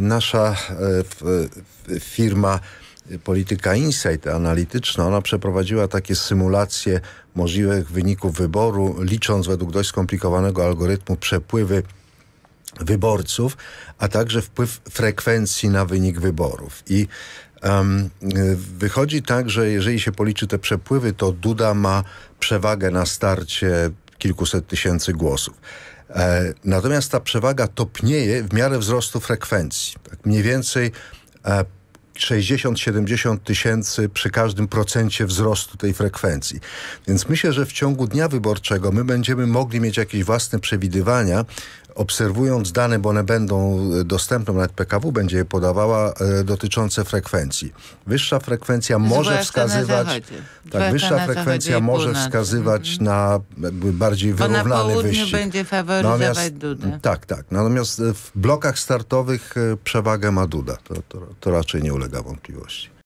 nasza e, e, firma Polityka Insight analityczna, ona przeprowadziła takie symulacje możliwych wyników wyboru, licząc według dość skomplikowanego algorytmu przepływy wyborców, a także wpływ frekwencji na wynik wyborów. I um, wychodzi tak, że jeżeli się policzy te przepływy, to Duda ma przewagę na starcie kilkuset tysięcy głosów. E, natomiast ta przewaga topnieje w miarę wzrostu frekwencji. Tak mniej więcej e, 60-70 tysięcy przy każdym procencie wzrostu tej frekwencji. Więc myślę, że w ciągu dnia wyborczego my będziemy mogli mieć jakieś własne przewidywania, obserwując dane, bo one będą e, dostępne, nawet PKW będzie je podawała, e, dotyczące frekwencji. Wyższa frekwencja może wskazywać... Tak, wyższa frekwencja może wskazywać mhm. na e, bardziej wyrównany wyścig. będzie faworyzować natomiast, Duda. Tak, tak. Natomiast w blokach startowych przewagę ma Duda. To, to, to raczej nie ulega wątpliwości.